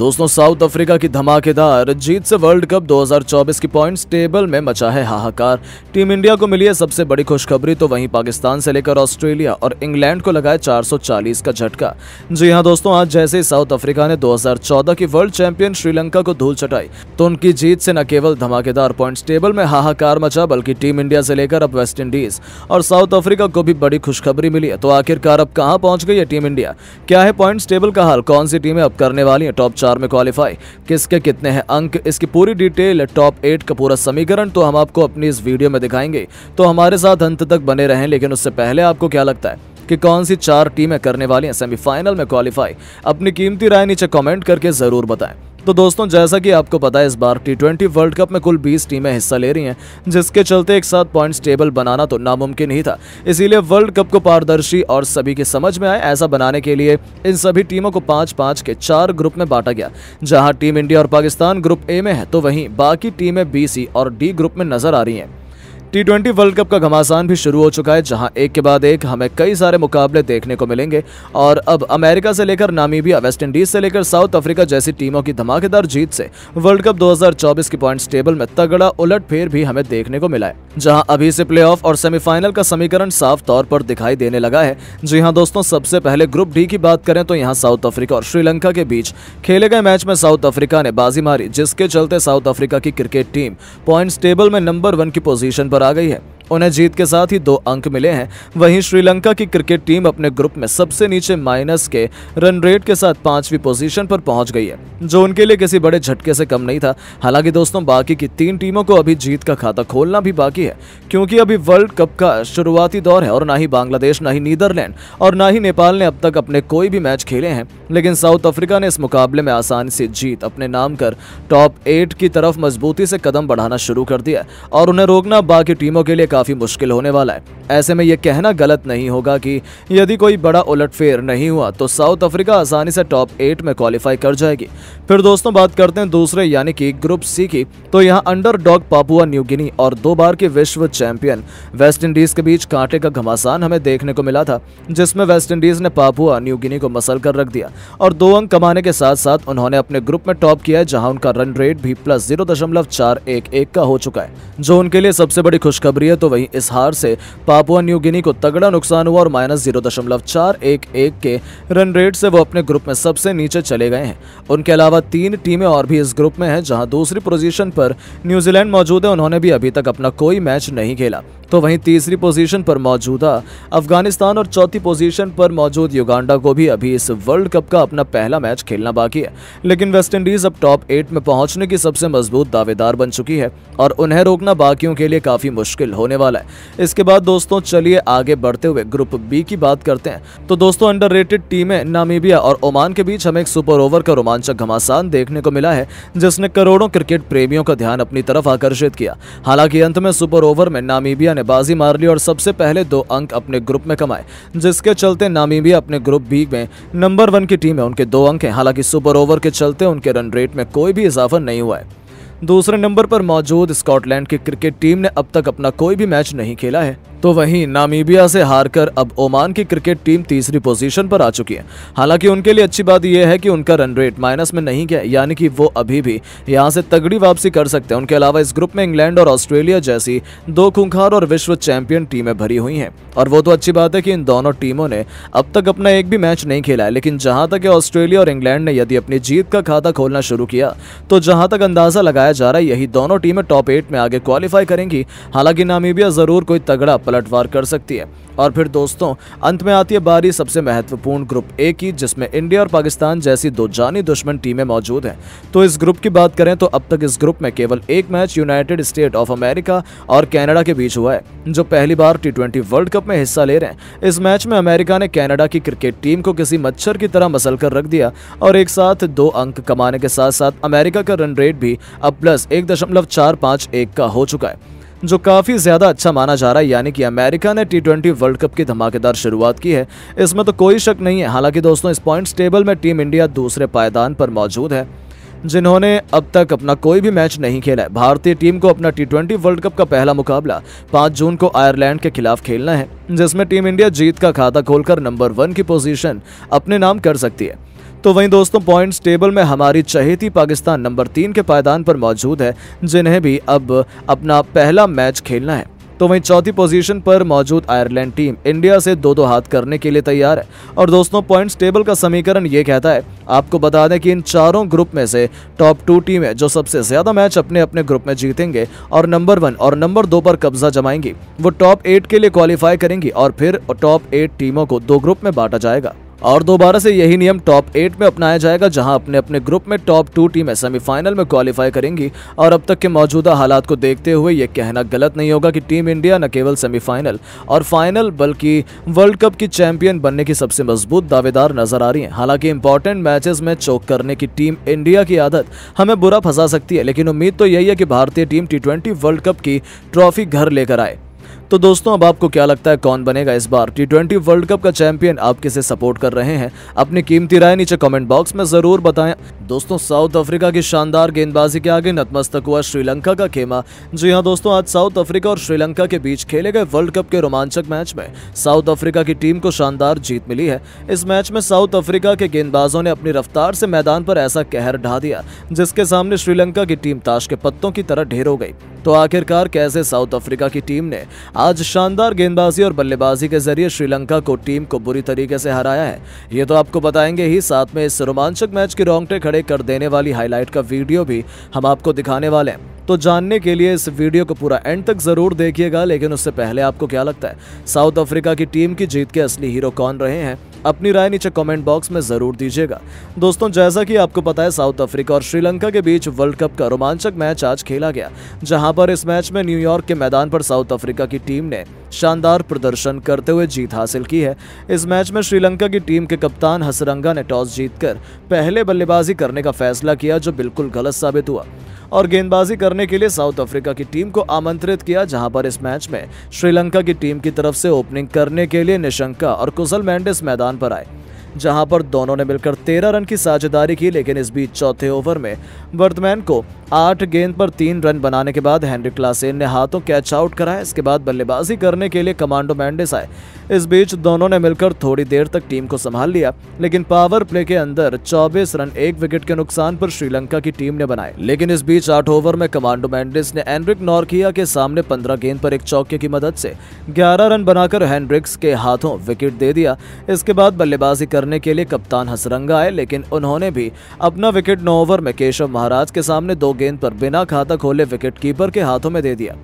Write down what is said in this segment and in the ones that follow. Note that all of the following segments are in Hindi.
दोस्तों साउथ अफ्रीका की धमाकेदार जीत से वर्ल्ड कप 2024 की पॉइंट्स टेबल में मचा है हाहाकार टीम इंडिया को मिली है सबसे बड़ी खुशखबरी तो वहीं पाकिस्तान से लेकर ऑस्ट्रेलिया और इंग्लैंड को लगाए 440 का झटका जी हां दोस्तों आज जैसे ही साउथ अफ्रीका ने 2014 की वर्ल्ड चैंपियन श्रीलंका को धूल चटाई तो उनकी जीत से न केवल धमाकेदार पॉइंट्स टेबल में हाहाकार मचा बल्कि टीम इंडिया से लेकर अब वेस्ट इंडीज और साउथ अफ्रीका को भी बड़ी खुशखबरी मिली है तो आखिरकार अब कहाँ पहुंच गई है टीम इंडिया क्या है पॉइंट टेबल का हाल कौन सी टीमें अब करने वाली है टॉप चार हजार में क्वालिफाई किसके कितने हैं अंक इसकी पूरी डिटेल टॉप एट का पूरा समीकरण तो हम आपको अपनी इस वीडियो में दिखाएंगे तो हमारे साथ अंत तक बने रहें लेकिन उससे पहले आपको क्या लगता है कि कौन सी चार टीमें करने वाली हैं सेमीफाइनल में क्वालिफाई अपनी कीमती राय नीचे कमेंट करके जरूर बताएं तो दोस्तों जैसा कि आपको पता है इस बार टी ट्वेंटी वर्ल्ड कप में कुल 20 टीमें हिस्सा ले रही हैं जिसके चलते एक साथ पॉइंट्स टेबल बनाना तो नामुमकिन ही था इसीलिए वर्ल्ड कप को पारदर्शी और सभी के समझ में आए ऐसा बनाने के लिए इन सभी टीमों को पाँच पाँच के चार ग्रुप में बांटा गया जहाँ टीम इंडिया और पाकिस्तान ग्रुप ए में है तो वहीं बाकी टीमें बी सी और डी ग्रुप में नजर आ रही हैं टी ट्वेंटी वर्ल्ड कप का घमासान भी शुरू हो चुका है जहां एक के बाद एक हमें कई सारे मुकाबले देखने को मिलेंगे और अब अमेरिका से लेकर नामीबिया वेस्ट इंडीज से लेकर साउथ अफ्रीका जैसी टीमों की धमाकेदार जीत से वर्ल्ड कप 2024 की पॉइंट्स टेबल में तगड़ा उलट फेर भी हमें देखने को मिला है जहाँ अभी से प्ले और सेमीफाइनल का समीकरण साफ तौर पर दिखाई देने लगा है जी हाँ दोस्तों सबसे पहले ग्रुप डी की बात करें तो यहाँ साउथ अफ्रीका और श्रीलंका के बीच खेले गए मैच में साउथ अफ्रीका ने बाजी मारी जिसके चलते साउथ अफ्रीका की क्रिकेट टीम पॉइंट्स टेबल में नंबर वन की पोजीशन पर और आ गई है उन्हें जीत के साथ ही दो अंक मिले हैं वहीं श्रीलंका की क्रिकेट टीम अपने ग्रुप में सबसे नीचे माइनस के रन रेट के साथ पांचवी पोजीशन पर पहुंच गई है जो उनके लिए किसी बड़े झटके से कम नहीं था हालांकि दोस्तों बाकी की तीन टीमों को अभी जीत का खाता खोलना भी बाकी है क्योंकि अभी वर्ल्ड कप का शुरुआती दौर है और ना ही बांग्लादेश ना ही नीदरलैंड और ना ही नेपाल ने अब तक अपने कोई भी मैच खेले हैं लेकिन साउथ अफ्रीका ने इस मुकाबले में आसानी से जीत अपने नाम कर टॉप एट की तरफ मजबूती से कदम बढ़ाना शुरू कर दिया और उन्हें रोकना बाकी टीमों के लिए काफ़ी मुश्किल होने वाला है ऐसे में यह कहना गलत नहीं होगा कि यदि कोई बड़ा उलटफेर नहीं हुआ तो साउथ अफ्रीका आसानी से टॉप एट में क्वालिफाई कर जाएगी फिर दोस्तों बात करते हैं दूसरे यानी कि ग्रुप सी की तो यहाँ underdog Papua New Guinea और दो बार के विश्व चैंपियन वेस्ट इंडीज के बीच कांटे का घमासान हमें देखने को मिला था जिसमें वेस्ट इंडीज ने पापुआ न्यू गिनी को मसल कर रख दिया और दो अंक कमाने के साथ साथ उन्होंने अपने ग्रुप में टॉप किया है जहां उनका रन रेट भी प्लस जीरो का हो चुका है जो उनके लिए सबसे बड़ी खुशखबरी है तो वहीं इस हार से पापुआ न्यू गिनी को तगड़ा नुकसान हुआ और माइनस जीरो दशमलव चार एक एक के रन रेट से वो अपने ग्रुप में सबसे नीचे चले गए हैं उनके अलावा तीन टीमें और भी इस ग्रुप में हैं जहां दूसरी पोजीशन पर न्यूजीलैंड मौजूद है उन्होंने भी अभी तक अपना कोई मैच नहीं खेला तो वहीं तीसरी पोजीशन पर मौजूदा अफगानिस्तान और चौथी पोजीशन पर मौजूद युगांडा को भी अभी इस वर्ल्ड कप का अपना पहला मैच खेलना बाकी है लेकिन वेस्टइंडीज अब टॉप एट में पहुंचने की सबसे मजबूत दावेदार बन चुकी है और उन्हें रोकना बाकियों के लिए काफी मुश्किल होने वाला है इसके बाद दोस्तों चलिए आगे बढ़ते हुए ग्रुप बी की बात करते हैं तो दोस्तों अंडर टीमें नामीबिया और ओमान के बीच हमें एक सुपर ओवर का रोमांचक घमासान देखने को मिला है जिसने करोड़ों क्रिकेट प्रेमियों का ध्यान अपनी तरफ आकर्षित किया हालांकि अंत में सुपर ओवर में नामीबिया ने ने बाजी मार ली और सबसे पहले दो अंक अपने ग्रुप में कमाए जिसके चलते नामीबिया अपने ग्रुप बी में नंबर वन की टीम है उनके दो अंक हैं हालांकि सुपर ओवर के चलते उनके रन रेट में कोई भी इजाफा नहीं हुआ है दूसरे नंबर पर मौजूद स्कॉटलैंड की क्रिकेट टीम ने अब तक अपना कोई भी मैच नहीं खेला है तो वहीं नामीबिया से हारकर अब ओमान की क्रिकेट टीम तीसरी पोजीशन पर आ चुकी है हालांकि उनके लिए अच्छी बात यह है कि उनका रन रेट माइनस में नहीं गया यानी कि वो अभी भी यहां से तगड़ी वापसी कर सकते हैं उनके अलावा इस ग्रुप में इंग्लैंड और ऑस्ट्रेलिया जैसी दो खूंखार और विश्व चैंपियन टीमें भरी हुई हैं और वो तो अच्छी बात है कि इन दोनों टीमों ने अब तक अपना एक भी मैच नहीं खेला है लेकिन जहां तक ऑस्ट्रेलिया और इंग्लैंड ने यदि अपनी जीत का खाता खोलना शुरू किया तो जहां तक अंदाजा लगाया जा रहा है यही दोनों टीमें टॉप एट में आगे क्वालिफाई करेंगी हालांकि नामीबिया जरूर कोई तगड़ा पलटवार कर सकती है और फिर दोस्तों अंत में आती है बारी सबसे महत्वपूर्ण ग्रुप ए की जिसमें इंडिया और पाकिस्तान जैसी दो जानी दुश्मन टीमें मौजूद हैं तो इस ग्रुप की बात करें तो अब तक इस ग्रुप में केवल एक match United State of America और कनाडा के बीच हुआ है जो पहली बार टी वर्ल्ड कप में हिस्सा ले रहे हैं इस मैच में अमेरिका ने कैनेडा की क्रिकेट टीम को किसी मच्छर की तरह मसल कर रख दिया और एक साथ दो अंक कमाने के साथ साथ अमेरिका का रन रेट भी अब प्लस एक का हो चुका है जो काफ़ी ज़्यादा अच्छा माना जा रहा है यानी कि अमेरिका ने टी ट्वेंटी वर्ल्ड कप की धमाकेदार शुरुआत की है इसमें तो कोई शक नहीं है हालांकि दोस्तों इस पॉइंट टेबल में टीम इंडिया दूसरे पायदान पर मौजूद है जिन्होंने अब तक अपना कोई भी मैच नहीं खेला है भारतीय टीम को अपना टी ट्वेंटी वर्ल्ड कप का पहला मुकाबला 5 जून को आयरलैंड के खिलाफ खेलना है जिसमें टीम इंडिया जीत का खाता खोलकर नंबर वन की पोजीशन अपने नाम कर सकती है तो वहीं दोस्तों पॉइंट्स टेबल में हमारी चहेती पाकिस्तान नंबर तीन के पायदान पर मौजूद है जिन्हें भी अब अपना पहला मैच खेलना है तो वहीं चौथी पोजीशन पर मौजूद आयरलैंड टीम इंडिया से दो दो हाथ करने के लिए तैयार है और दोस्तों पॉइंट्स टेबल का समीकरण ये कहता है आपको बता दें कि इन चारों ग्रुप में से टॉप टू टीम है जो सबसे ज्यादा मैच अपने अपने ग्रुप में जीतेंगे और नंबर वन और नंबर दो पर कब्जा जमाएंगी वो टॉप एट के लिए क्वालिफाई करेंगी और फिर टॉप एट टीमों को दो ग्रुप में बांटा जाएगा और दोबारा से यही नियम टॉप एट में अपनाया जाएगा जहां अपने अपने ग्रुप में टॉप टू टीमें सेमीफाइनल में क्वालिफाई करेंगी और अब तक के मौजूदा हालात को देखते हुए यह कहना गलत नहीं होगा कि टीम इंडिया न केवल सेमीफाइनल और फाइनल बल्कि वर्ल्ड कप की चैंपियन बनने की सबसे मजबूत दावेदार नजर आ रही है हालांकि इंपॉर्टेंट मैचेस में चौक करने की टीम इंडिया की आदत हमें बुरा फंसा सकती है लेकिन उम्मीद तो यही है कि भारतीय टीम टी वर्ल्ड कप की ट्रॉफी घर लेकर आए तो दोस्तों अब आपको क्या लगता है कौन बनेगा इस बार टी वर्ल्ड कप का चैंपियन आप किसे सपोर्ट कर रहे हैं अपनी कीमती राय नीचे कमेंट बॉक्स में जरूर बताएं दोस्तों साउथ अफ्रीका की शानदार गेंदबाजी के आगे नतमस्तक हुआ श्रीलंका का खेमा जी हाँ दोस्तों आज साउथ अफ्रीका और श्रीलंका के बीच खेले गए वर्ल्ड कप के रोमांचक मैच में साउथ अफ्रीका की टीम को शानदार जीत मिली है इस मैच में साउथ अफ्रीका के गेंदबाजों ने अपनी रफ्तार से मैदान पर ऐसा कहर ढा दिया जिसके सामने श्रीलंका की टीम ताश के पत्तों की तरह ढेर हो गई तो आखिरकार कैसे साउथ अफ्रीका की टीम ने आज शानदार गेंदबाजी और बल्लेबाजी के जरिए श्रीलंका को टीम को बुरी तरीके से हराया है ये तो आपको बताएंगे ही साथ में इस रोमांचक मैच के रोंगटे खड़े कर देने वाली हाईलाइट का वीडियो भी हम आपको दिखाने वाले हैं तो जानने के लिए इस वीडियो को पूरा एंड तक जरूर देखिएगा लेकिन उससे पहले आपको क्या लगता है साउथ अफ्रीका की टीम की जीत के असली हीरो कौन रहे हैं अपनी राय नीचे कमेंट बॉक्स में जरूर दीजिएगा दोस्तों जैसा कि आपको पता है साउथ अफ्रीका और श्रीलंका के बीच वर्ल्ड कप का रोमांचक मैच आज खेला गया जहां पर इस मैच में न्यूयॉर्क के मैदान पर साउथ अफ्रीका की टीम ने शानदार प्रदर्शन करते हुए जीत हासिल की है इस मैच में श्रीलंका की टीम के कप्तान हसरंगा ने टॉस जीतकर पहले बल्लेबाजी करने का फैसला किया जो बिल्कुल गलत साबित हुआ और गेंदबाजी करने के लिए साउथ अफ्रीका की टीम को आमंत्रित किया जहां पर इस मैच में श्रीलंका की टीम की तरफ से ओपनिंग करने के लिए निशंका और कुशल मैंडिस मैदान पर आए जहां पर दोनों ने मिलकर तेरह रन की साझेदारी की लेकिन इस बीच चौथे ओवर में वर्तमान को आठ गेंद पर तीन रन बनाने के बाद हेनरी क्लासेन ने हाथों कैच आउट कराया इसके बाद बल्लेबाजी करने के लिए कमांडो मैंडिस आए इस बीच दोनों ने मिलकर थोड़ी देर तक टीम को संभाल लिया लेकिन पावर प्ले के अंदर 24 रन एक विकेट के नुकसान पर श्रीलंका की टीम ने बनाए लेकिन इस बीच आठ ओवर में कमांडो मैंडिस ने एनरिक नॉर्किया के सामने पंद्रह गेंद पर एक चौके की मदद से ग्यारह रन बनाकर हैंड्रिक्स के हाथों विकेट दे दिया इसके बाद बल्लेबाजी करने के लिए कप्तान हसरंगा आए लेकिन उन्होंने भी अपना विकेट नौ ओवर में केशव महाराज के सामने दो गेंद पर बिना खाता खोले विकेट कीपर के हाथों में दे दिया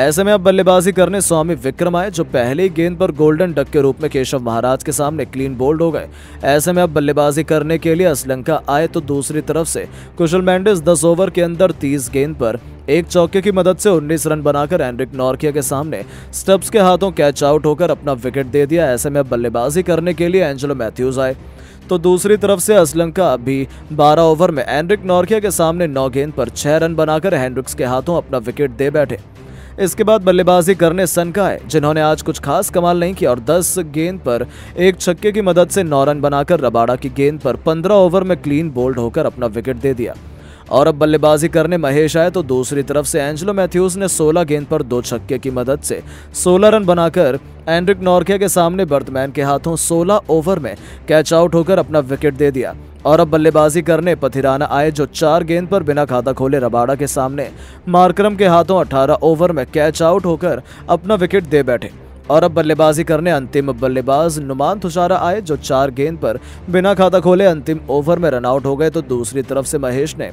ऐसे में अब बल्लेबाजी करने स्वामी विक्रम आए जो पहले ही गेंद पर गोल्डन डक के रूप में केशव महाराज के सामने क्लीन बोल्ड हो गए ऐसे में अब बल्लेबाजी करने के लिए असलंका आए तो दूसरी तरफ से कुशल मैंडिस दस ओवर के अंदर तीस गेंद पर एक चौके की मदद से 19 रन बनाकर एनरिक नॉर्किया के सामने स्टब्स के हाथों कैच आउट होकर अपना विकेट दे दिया ऐसे में बल्लेबाजी करने के लिए एंजेलो मैथ्यूज आए तो दूसरी तरफ से असलंका भी बारह ओवर में एनरिक नॉर्किया के सामने नौ गेंद पर छह रन बनाकर हैंड्रिक्स के हाथों अपना विकेट दे बैठे इसके बाद बल्लेबाजी करने सनका है जिन्होंने आज कुछ खास कमाल नहीं किया और 10 गेंद पर एक छक्के की मदद से नौ रन बनाकर रबाड़ा की गेंद पर 15 ओवर में क्लीन बोल्ड होकर अपना विकेट दे दिया और अब बल्लेबाजी करने महेश आए तो दूसरी तरफ से एंजलो मैथ्यूज ने 16 गेंद पर दो छक्के की मदद से 16 रन बनाकर एंड्रिक नॉर्किया के सामने बर्थमैन के हाथों 16 ओवर में कैच आउट होकर अपना विकेट दे दिया और अब बल्लेबाजी करने पथिराना आए जो चार गेंद पर बिना खाता खोले रबाड़ा के सामने मार्क्रम के हाथों अठारह ओवर में कैच आउट होकर अपना विकेट दे बैठे और अब बल्लेबाजी करने अंतिम बल्लेबाज नुमान थुशारा आए जो चार गेंद पर बिना खाता खोले अंतिम ओवर में रनआउट हो गए तो दूसरी तरफ से महेश ने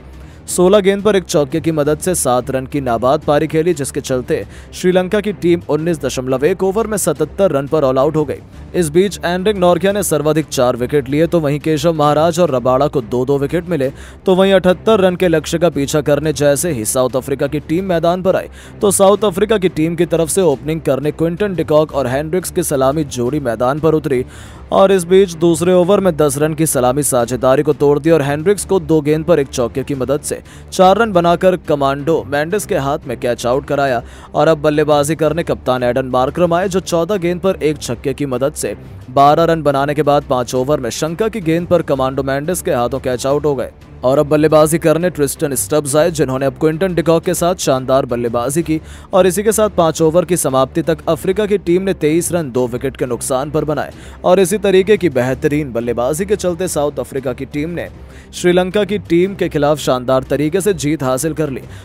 16 गेंद पर एक चौके की मदद से सात रन की नाबाद पारी खेली जिसके चलते श्रीलंका की टीम उन्नीस ओवर में सतहत्तर रन पर ऑल आउट हो गई इस बीच एंड्रिक नॉर्किया ने सर्वाधिक चार विकेट लिए तो वहीं केशव महाराज और रबाड़ा को दो दो विकेट मिले तो वहीं अठहत्तर रन के लक्ष्य का पीछा करने जैसे ही साउथ अफ्रीका की टीम मैदान पर आई तो साउथ अफ्रीका की टीम की तरफ से ओपनिंग करने क्विंटन डिकॉक और हैंड्रिक्स की सलामी जोड़ी मैदान पर उतरी और इस बीच दूसरे ओवर में दस रन की सलामी साझेदारी को तोड़ दी और हैंड्रिक्स को दो गेंद पर एक चौके की मदद से से चार रन बनाकर कमांडो मैंडिस के हाथ में कैच आउट कराया और अब बल्लेबाजी करने कप्तान एडन मार्क्रम आए जो चौदह गेंद पर एक छक्के की मदद से बारह रन बनाने के बाद पांच ओवर में शंका की गेंद पर कमांडो मैंडिस के हाथों कैच आउट हो गए और अब बल्लेबाजी करने ट्रिस्टन स्टब्स आए जिन्होंने अब क्विंटन डिकॉक के साथ शानदार बल्लेबाजी की और इसी के साथ पांच ओवर की समाप्ति तक अफ्रीका की टीम ने तेईस रन दो विकेट के नुकसान पर बनाए और इसी तरीके की बेहतरीन बल्लेबाजी के चलते साउथ अफ्रीका की टीम ने श्रीलंका की टीम के खिलाफ शानदार तरीके से जीत हासिल कर ली